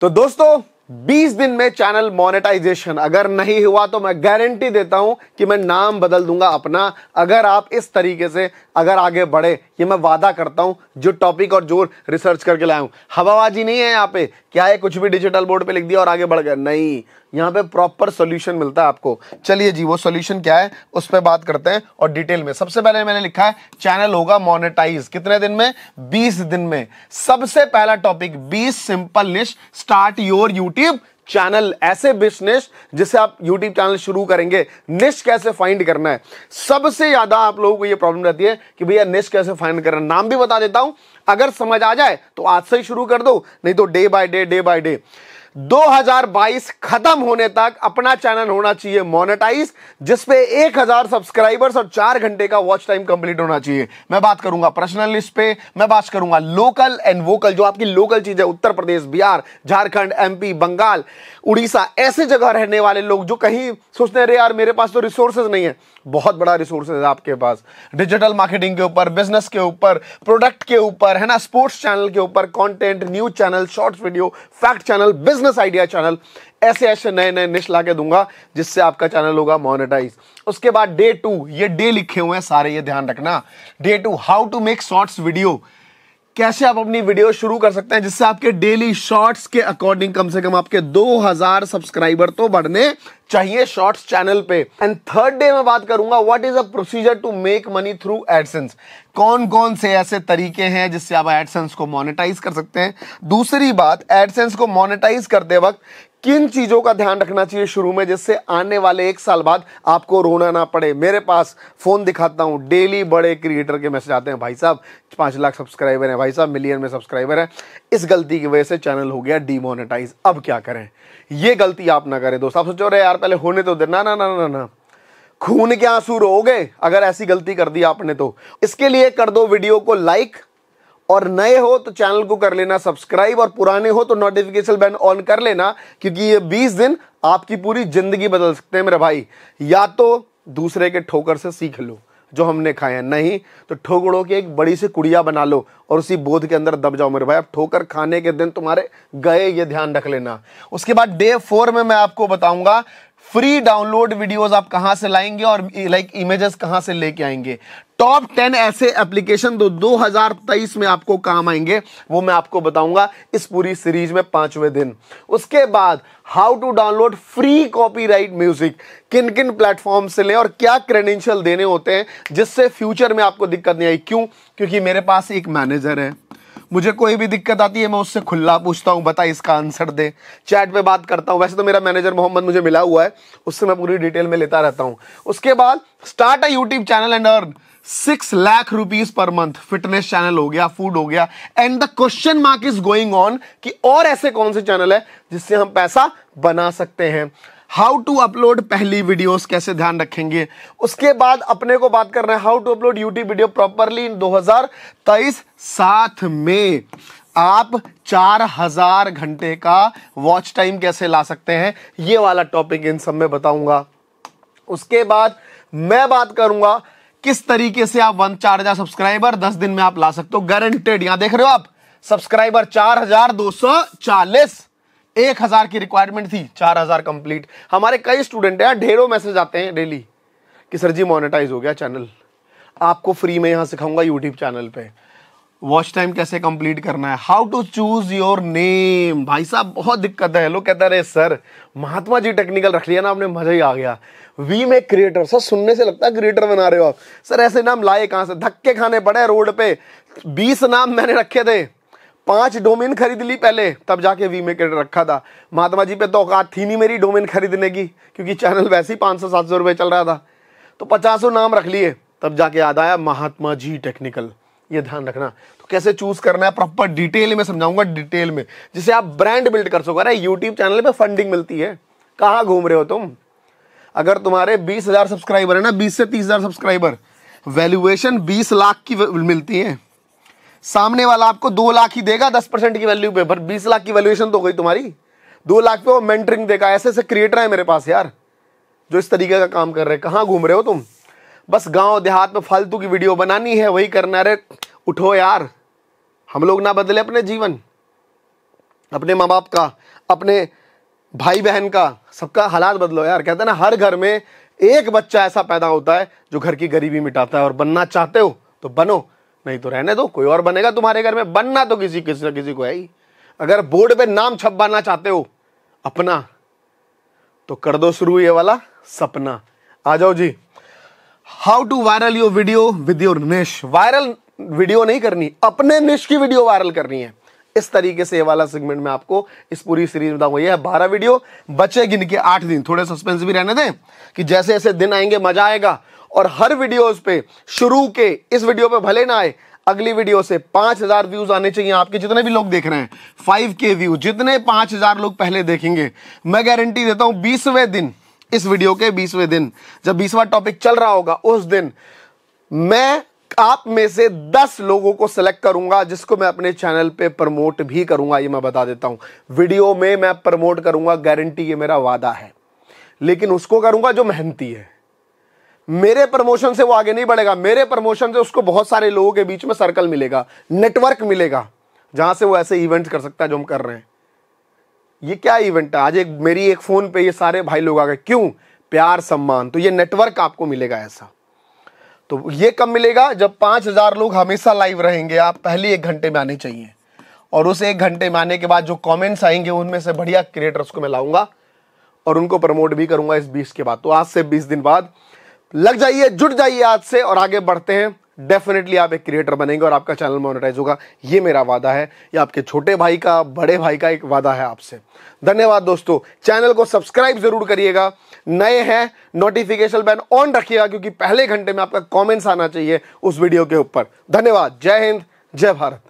तो दोस्तों 20 दिन में चैनल मोनेटाइजेशन अगर नहीं हुआ तो मैं गारंटी देता हूं कि मैं नाम बदल दूंगा अपना अगर आप इस तरीके से अगर आगे बढ़े ये मैं वादा करता हूं जो टॉपिक और जोर रिसर्च करके लाया हूं हवाबाजी नहीं है यहां पे क्या है कुछ भी डिजिटल बोर्ड पे लिख दिया और आगे बढ़ गया नहीं यहाँ पे प्रॉपर सोल्यूशन मिलता है आपको चलिए जी वो सोल्यूशन क्या है उस पर बात करते हैं और डिटेल में सबसे पहले मैंने लिखा है चैनल होगा मोनेटाइज कितने दिन में 20 दिन में सबसे पहला topic 20 simple niche start your YouTube channel ऐसे बिजनेस जिसे आप यूट्यूब चैनल शुरू करेंगे निश कैसे फाइंड करना है सबसे ज्यादा आप लोगों को ये प्रॉब्लम रहती है कि भैया निश कैसे फाइंड करना है नाम भी बता देता हूं अगर समझ आ जाए तो आज से ही शुरू कर दो नहीं तो day by day day by day 2022 खत्म होने तक अपना चैनल होना चाहिए मोनेटाइज जिसपे 1000 सब्सक्राइबर्स और चार घंटे का वॉच टाइम कंप्लीट होना चाहिए मैं बात करूंगा पर्सनल लिस्ट पे मैं बात करूंगा लोकल एंड वोकल जो आपकी लोकल चीज है उत्तर प्रदेश बिहार झारखंड एमपी बंगाल उड़ीसा ऐसे जगह रहने वाले लोग जो कहीं सोचते रहे अरे यार मेरे पास तो रिसोर्सेज नहीं है बहुत बड़ा रिसोर्सेज है आपके पास डिजिटल मार्केटिंग के ऊपर बिजनेस के ऊपर प्रोडक्ट के ऊपर है ना स्पोर्ट्स चैनल के ऊपर content news channel shorts video fact channel business business idea channel ऐसे ऐसे नए नए निश ला के दूंगा जिससे आपका चैनल होगा मोनेटाइज उसके बाद डे टू ये डे लिखे हुए हैं सारे ये ध्यान रखना day two how to make shorts video कैसे आप अपनी वीडियो शुरू कर सकते हैं जिससे आपके डेली शॉर्ट्स के अकॉर्डिंग कम से कम आपके 2000 सब्सक्राइबर तो बढ़ने चाहिए शॉर्ट्स चैनल पे एंड थर्ड डे मैं बात करूंगा what is a procedure to make money through AdSense कौन कौन से ऐसे तरीके हैं जिससे आप एडसेंस को मोनेटाइज कर सकते हैं दूसरी बात एडसेंस को मोनेटाइज करते वक्त किन चीज़ों का ध्यान रखना चाहिए शुरू में जिससे आने वाले एक साल बाद आपको रोना ना पड़े मेरे पास फ़ोन दिखाता हूं डेली बड़े क्रिएटर के मैसेज आते हैं भाई साहब पांच लाख सब्सक्राइबर हैं भाई साहब मिलियन में सब्सक्राइबर हैं इस गलती की वजह से चैनल हो गया डीमोनेटाइज अब क्या करें यह गलती आप ना करें दोस्त आप सोचो रहे यार पहले होने तो देना ना ना ना ना, ना। खून के आंसू रोगे अगर ऐसी गलती कर दी आपने तो इसके लिए कर दो वीडियो को लाइक और नए हो तो चैनल को कर लेना सब्सक्राइब और पुराने हो तो नोटिफिकेशन बैन ऑन कर लेना क्योंकि ये 20 दिन आपकी पूरी ज़िंदगी बदल सकते हैं मेरे भाई या तो दूसरे के ठोकर से सीख लो जो हमने खाए नहीं तो ठोकड़ों की एक बड़ी सी कुड़िया बना लो और उसी बोध के अंदर दब जाओ मेरे भाई आप ठोकर खाने के दिन तुम्हारे गए ये ध्यान रख लेना उसके बाद डे फोर में मैं आपको बताऊंगा फ्री डाउनलोड वीडियोस आप कहां से लाएंगे और लाइक इमेजेस कहां से लेके आएंगे टॉप टेन ऐसे एप्लीकेशन दो हजार तेईस में आपको काम आएंगे वो मैं आपको बताऊंगा इस पूरी सीरीज में पांचवें दिन उसके बाद how to download free copyright music किन किन प्लेटफॉर्म से लें और क्या क्रेडेंशियल देने होते हैं जिससे फ्यूचर में आपको दिक्कत नहीं आई क्यों क्योंकि मेरे पास एक मैनेजर है मुझे कोई भी दिक्कत आती है मैं उससे खुला पूछता हूँ बता इसका आंसर दे चैट में बात करता हूँ वैसे तो मेरा मैनेजर मोहम्मद मुझे मिला हुआ है उससे मैं पूरी डिटेल में लेता रहता हूँ उसके बाद start a YouTube channel and earn six lakh rupees per month fitness channel हो गया फूड हो गया and the question mark is going on कि और ऐसे कौन से चैनल है जिससे हम पैसा बना सकते हैं हाउ टू अपलोड पहली वीडियोस कैसे ध्यान रखेंगे उसके बाद अपने को बात कर रहे हैं how to upload YouTube video properly in 2023 साथ में आप 4000 घंटे का वॉच टाइम कैसे ला सकते हैं ये वाला टॉपिक इन सब में बताऊंगा उसके बाद मैं बात करूंगा किस तरीके से आप वन चार हजार सब्सक्राइबर दस दिन में आप ला सकते हो गारंटेड यहां देख रहे हो आप सब्सक्राइबर चार हजार दो सौ चालीस एक हज़ार की रिक्वायरमेंट थी चार हज़ार कंप्लीट हमारे कई स्टूडेंट हैं ढेरों मैसेज आते हैं डेली कि सर जी मोनेटाइज हो गया चैनल आपको फ्री में यहां सिखाऊंगा यूट्यूब चैनल पे वॉच टाइम कैसे कंप्लीट करना है how to choose your name भाई साहब बहुत दिक्कत है लोग कहते रहे सर महात्मा जी टेक्निकल रख लिया ना आपने मजा ही आ गया वी में क्रिएटर सर सुनने से लगता है क्रिएटर बना रहे हो आप सर ऐसे नाम लाए कहां से धक्के खाने पड़े रोड पे बीस नाम मैंने रखे थे पांच डोमेन खरीद ली पहले तब जाके वी मेकर रखा था महात्मा जी पे तो औकात थी नहीं मेरी डोमेन खरीदने की क्योंकि चैनल वैसे ही पाँच सौ सात सौ रुपये चल रहा था तो पचासों नाम रख लिए तब जाके याद आया महात्मा जी टेक्निकल ये ध्यान रखना तो कैसे चूज करना है प्रॉपर डिटेल में समझाऊंगा डिटेल में जिसे आप ब्रांड बिल्ड कर सको अरे यूट्यूब चैनल पर फंडिंग मिलती है कहाँ घूम रहे हो तुम अगर तुम्हारे बीस हजार सब्सक्राइबर है ना बीस से तीस हजार सब्सक्राइबर वैल्यूएशन बीस लाख की मिलती है सामने वाला आपको दो लाख ही देगा दस परसेंट की वैल्यू पे पर बीस लाख की वैल्यूएशन तो गई तुम्हारी दो लाख पे वो मेंटरिंग देगा ऐसे ऐसे क्रिएटर है मेरे पास यार जो इस तरीके का काम कर रहे हैं कहाँ घूम रहे हो तुम बस गांव देहात में फालतू की वीडियो बनानी है वही करना अरे उठो यार हम लोग ना बदले अपने जीवन अपने माँ बाप का अपने भाई बहन का सबका हालात बदलो यार कहते हैं ना हर घर में एक बच्चा ऐसा पैदा होता है जो घर की गरीबी मिटाता है और बनना चाहते हो तो बनो नहीं तो रहने दो कोई और बनेगा तुम्हारे घर में बनना तो किसी किसी किसी को है ही अगर बोर्ड पे नाम छपवाना चाहते हो अपना तो कर दो शुरू ये वाला सपना आ जाओ जी how to viral your video with your niche viral video नहीं करनी अपने निश की वीडियो वायरल करनी है इस तरीके से ये वाला सेगमेंट में आपको इस पूरी सीरीज बताऊंगा ये है बारह वीडियो बचे गिन के आठ दिन थोड़े सस्पेंस भी रहने दें कि जैसे ऐसे दिन आएंगे मजा आएगा और हर वीडियोस पे शुरू के इस वीडियो पे भले ना आए अगली वीडियो से पांच हजार व्यूज आने चाहिए आपके जितने भी लोग देख रहे हैं फाइव के व्यू जितने पांच हजार लोग पहले देखेंगे मैं गारंटी देता हूं बीसवें दिन इस वीडियो के बीसवें दिन जब बीसवा टॉपिक चल रहा होगा उस दिन मैं आप में से 10 लोगों को सिलेक्ट करूंगा जिसको मैं अपने चैनल पे प्रमोट भी करूंगा ये मैं बता देता हूं वीडियो में मैं प्रमोट करूंगा गारंटी ये मेरा वादा है लेकिन उसको करूंगा जो मेहनती है मेरे प्रमोशन से वो आगे नहीं बढ़ेगा मेरे प्रमोशन से उसको बहुत सारे लोगों के बीच में सर्कल मिलेगा नेटवर्क मिलेगा जहां से वो ऐसे इवेंट कर सकता है जो हम कर रहे हैं ये क्या इवेंट है आज एक मेरी एक फ़ोन पे ये सारे भाई लोग आ गए क्यों प्यार सम्मान तो ये नेटवर्क आपको मिलेगा ऐसा तो ये कब मिलेगा जब पांच हज़ार लोग हमेशा लाइव रहेंगे आप पहले एक घंटे में आने चाहिए और उस एक घंटे में आने के बाद जो कमेंट्स आएंगे उनमें से बढ़िया क्रिएटर्स को मैं लाऊंगा और उनको प्रमोट भी करूंगा इस बीस के बाद तो आज से बीस दिन बाद लग जाइए जुट जाइए आज से और आगे बढ़ते हैं डेफिनेटली आप एक क्रिएटर बनेंगे और आपका चैनल मोनेटाइज होगा ये मेरा वादा है ये आपके छोटे भाई का बड़े भाई का एक वादा है आपसे धन्यवाद दोस्तों चैनल को सब्सक्राइब जरूर करिएगा नए हैं नोटिफिकेशन बैन ऑन रखिएगा क्योंकि पहले घंटे में आपका कॉमेंट्स आना चाहिए उस वीडियो के ऊपर धन्यवाद जय हिंद जय भारत